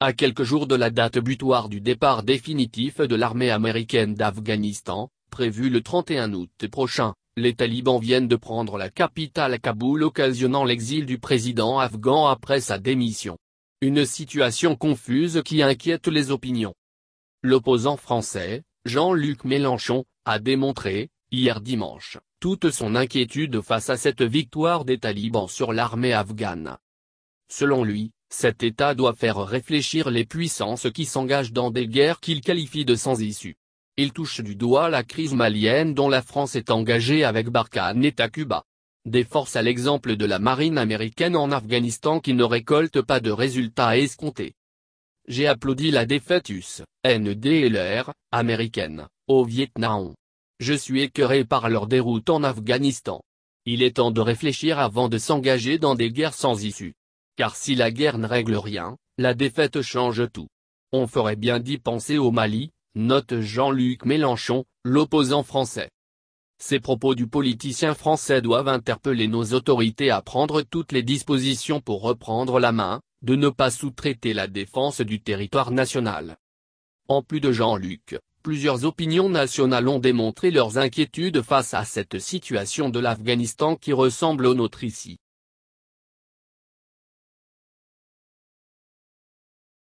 À quelques jours de la date butoir du départ définitif de l'armée américaine d'Afghanistan, prévue le 31 août prochain, les talibans viennent de prendre la capitale Kaboul occasionnant l'exil du président afghan après sa démission. Une situation confuse qui inquiète les opinions. L'opposant français, Jean-Luc Mélenchon, a démontré, hier dimanche, toute son inquiétude face à cette victoire des talibans sur l'armée afghane. Selon lui, cet État doit faire réfléchir les puissances qui s'engagent dans des guerres qu'il qualifie de sans issue. Il touche du doigt la crise malienne dont la France est engagée avec Barkhane et Cuba. Des forces à l'exemple de la marine américaine en Afghanistan qui ne récoltent pas de résultats escomptés. J'ai applaudi la défaite US, NDLR, américaine, au Vietnam. Je suis écœuré par leur déroute en Afghanistan. Il est temps de réfléchir avant de s'engager dans des guerres sans issue. Car si la guerre ne règle rien, la défaite change tout. On ferait bien d'y penser au Mali, note Jean-Luc Mélenchon, l'opposant français. Ces propos du politicien français doivent interpeller nos autorités à prendre toutes les dispositions pour reprendre la main, de ne pas sous-traiter la défense du territoire national. En plus de Jean-Luc, plusieurs opinions nationales ont démontré leurs inquiétudes face à cette situation de l'Afghanistan qui ressemble au nôtre ici.